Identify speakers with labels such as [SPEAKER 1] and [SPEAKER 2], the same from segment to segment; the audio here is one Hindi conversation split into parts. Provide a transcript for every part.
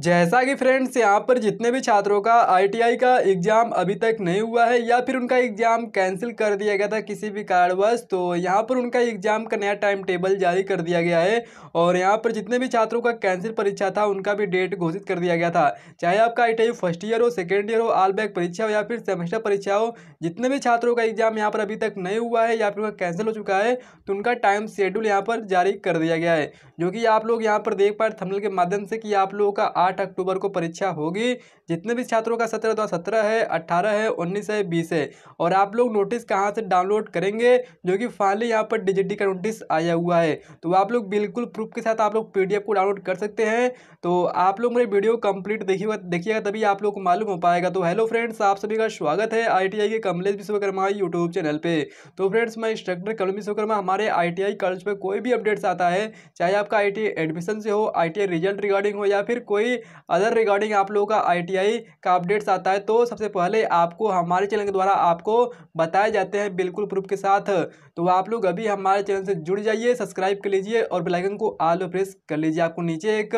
[SPEAKER 1] जैसा कि फ्रेंड्स यहाँ पर जितने भी छात्रों का आईटीआई का एग्ज़ाम अभी तक नहीं हुआ है या फिर उनका एग्ज़ाम कैंसिल कर दिया गया था किसी भी कारणवश तो यहाँ पर उनका एग्ज़ाम का नया टाइम टेबल जारी कर दिया गया है और यहाँ पर जितने भी छात्रों का कैंसिल परीक्षा था उनका भी डेट घोषित कर दिया गया था चाहे आपका आई फर्स्ट ईयर हो सेकेंड ईयर हो आल बैक परीक्षा हो या फिर सेमेस्टर परीक्षा हो जितने भी छात्रों का एग्ज़ाम यहाँ पर अभी तक नहीं हुआ है या फिर उनका कैंसिल हो चुका है तो उनका टाइम शेड्यूल यहाँ पर जारी कर दिया गया है जो कि आप लोग यहाँ पर देख पाए थमल के माध्यम से कि आप लोगों का आठ अक्टूबर को परीक्षा होगी जितने भी छात्रों का सत्रह दो सत्रह है अट्ठारह है उन्नीस है बीस है और आप लोग नोटिस कहाँ से डाउनलोड करेंगे जो कि फाइनली यहाँ पर डिजिटी का नोटिस आया हुआ है तो आप लोग बिल्कुल प्रूफ के साथ आप लोग पी को डाउनलोड कर सकते हैं तो आप लोग मेरी वीडियो कंप्लीट देखिएगा देखिएगा तभी आप लोग को मालूम हो पाएगा तो हेलो फ्रेंड्स आप सभी का स्वागत है आई के कमलेश विश्वकर्मा यूट्यूब चैनल पर तो फ्रेंड्स मैं इंस्ट्रक्टर कमल विश्वकर्मा हमारे आई कॉलेज पर कोई भी अपडेट्स आता है चाहे आपका आई एडमिशन से हो आई रिजल्ट रिगार्डिंग हो या फिर कोई भी अदर रिगार्डिंग आप लोगों का आईटीआई का अपडेट्स आता है तो सबसे पहले आपको हमारे चैनल के द्वारा आपको बताए जाते हैं बिल्कुल प्रूफ के साथ तो आप लोग अभी हमारे चैनल से जुड़ जाइए सब्सक्राइब कर लीजिए और बेलाइकन को आल प्रेस कर लीजिए आपको नीचे एक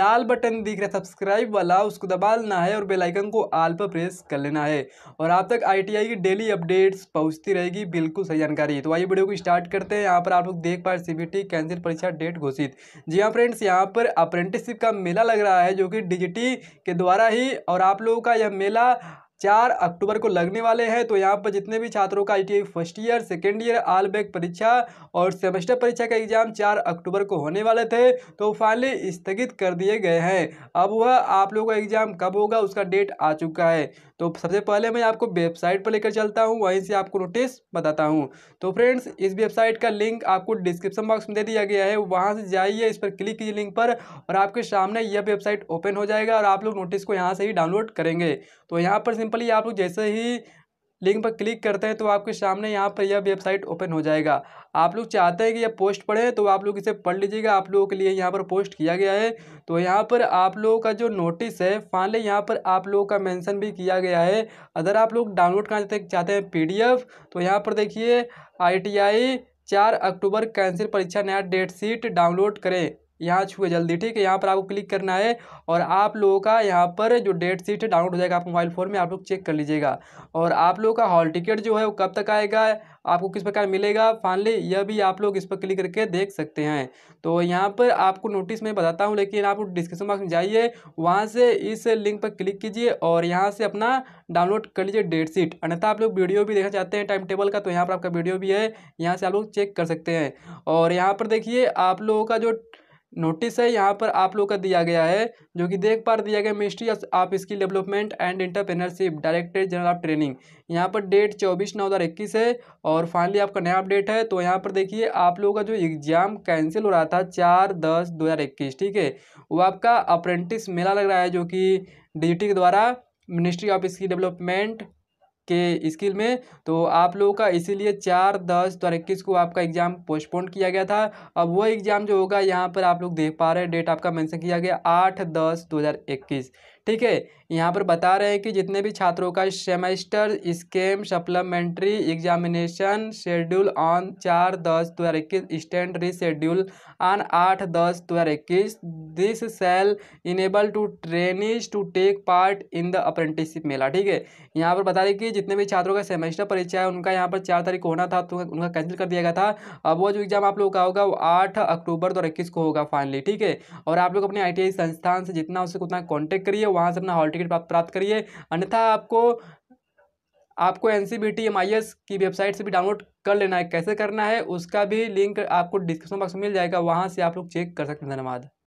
[SPEAKER 1] लाल बटन दिख रहा है सब्सक्राइब वाला उसको दबा लेना है और बेलाइकन को आल पर प्रेस कर लेना है और आप तक आई की डेली अपडेट्स पहुँचती रहेगी बिल्कुल सही जानकारी तो आइए वीडियो को स्टार्ट करते हैं यहाँ पर आप लोग देख पाए सी कैंसिल परीक्षा डेट घोषित जी हाँ फ्रेंड्स यहाँ पर अप्रेंटिसशिप का मेला लग रहा है है जो कि डिजिटी के द्वारा ही और आप लोगों का यह मेला चार अक्टूबर को लगने वाले हैं तो यहाँ पर जितने भी छात्रों का I first year second year all back परीक्षा और सेमेस्टर परीक्षा का एग्जाम चार अक्टूबर को होने वाले थे तो फाइनली स्थगित कर दिए गए हैं अब वह आप लोगों का एग्जाम कब होगा उसका डेट आ चुका है तो सबसे पहले मैं आपको वेबसाइट पर लेकर चलता हूँ वहीं से आपको नोटिस बताता हूँ तो फ्रेंड्स इस वेबसाइट का लिंक आपको डिस्क्रिप्शन बॉक्स में दे दिया गया है वहाँ से जाइए इस पर क्लिक कीजिए लिंक पर और आपके सामने यह वेबसाइट ओपन हो जाएगा और आप लोग नोटिस को यहाँ से ही डाउनलोड करेंगे तो यहाँ पर सिंपली आप लोग जैसे ही लिंक पर क्लिक करते हैं तो आपके सामने यहाँ पर यह वेबसाइट ओपन हो जाएगा आप लोग चाहते हैं कि यह पोस्ट पढ़े तो आप लोग इसे पढ़ लीजिएगा आप लोगों के लिए यहाँ पर पोस्ट किया गया है तो यहाँ पर आप लोगों का जो नोटिस है फाइनली यहाँ पर आप लोगों का मेंशन भी किया गया है अगर आप लोग डाउनलोड करना चाहते हैं पी तो यहाँ पर देखिए आई चार अक्टूबर कैंसिल परीक्षा नया डेट शीट डाउनलोड करें यहाँ छुए जल्दी ठीक है यहाँ पर आपको क्लिक करना है और आप लोगों का यहाँ पर जो डेट शीट है डाउनलोड हो जाएगा आप मोबाइल फ़ोन में आप लोग चेक कर लीजिएगा और आप लोगों का हॉल टिकट जो है वो कब तक आएगा आपको किस प्रकार मिलेगा फाइनली यह भी आप लोग इस पर क्लिक करके देख सकते हैं तो यहाँ पर आपको नोटिस में बताता हूँ लेकिन आप डिस्क्रिप्शन बॉक्स में जाइए वहाँ से इस लिंक पर क्लिक कीजिए और यहाँ से अपना डाउनलोड कर लीजिए डेट शीट अन्यथा आप लोग वीडियो भी देखना चाहते हैं टाइम टेबल का तो यहाँ पर आपका वीडियो भी है यहाँ से आप लोग चेक कर सकते हैं और यहाँ पर देखिए आप लोगों का जो नोटिस है यहाँ पर आप लोग का दिया गया है जो कि देख पार दिया गया ministry of skill development and entrepreneurship director general of training यहाँ पर डेट चौबीस नौ हज़ार इक्कीस है और फाइनली आपका नया अपडेट है तो यहाँ पर देखिए आप लोगों का जो एग्ज़ाम कैंसिल हो रहा था चार दस दो हज़ार इक्कीस ठीक है वो आपका अप्रेंटिस मेला लग रहा है जो कि डी के द्वारा मिनिस्ट्री ऑफ स्किल डेवलपमेंट के स्किल में तो आप लोगों का इसीलिए चार दस दो इक्कीस को आपका एग्ज़ाम पोस्टपोन किया गया था अब वो एग्ज़ाम जो होगा यहाँ पर आप लोग देख पा रहे हैं डेट आपका मेंशन किया गया आठ दस दो हज़ार इक्कीस ठीक है यहाँ पर बता रहे हैं कि जितने भी छात्रों का semester scheme supplementary examination schedule on चार दस दो हज़ार इक्कीस स्टैंड री शेड्यूल ऑन आठ दस दो हज़ार इक्कीस this cell enable to trainees to take part in the apprenticeship मेला ठीक है यहाँ पर बता दें कि जितने भी छात्रों का सेमेस्टर परीक्षा है उनका यहाँ पर चार तारीख को होना था तो उनका कैंसिल कर दिया गया था अब वो जो एग्ज़ाम आप लोगों का होगा वो आठ अक्टूबर दो को होगा फाइनली ठीक है और आप लोग अपने आई संस्थान से जितना उससे उतना कॉन्टैक्ट करिए वहाँ से अपना हॉल टिकट प्राप्त करिए अन्यथा आपको आपको एन सी बी की वेबसाइट से भी डाउनलोड कर लेना है कैसे करना है उसका भी लिंक आपको डिस्क्रिप्शन बॉक्स में मिल जाएगा वहाँ से आप लोग चेक कर सकते हैं धन्यवाद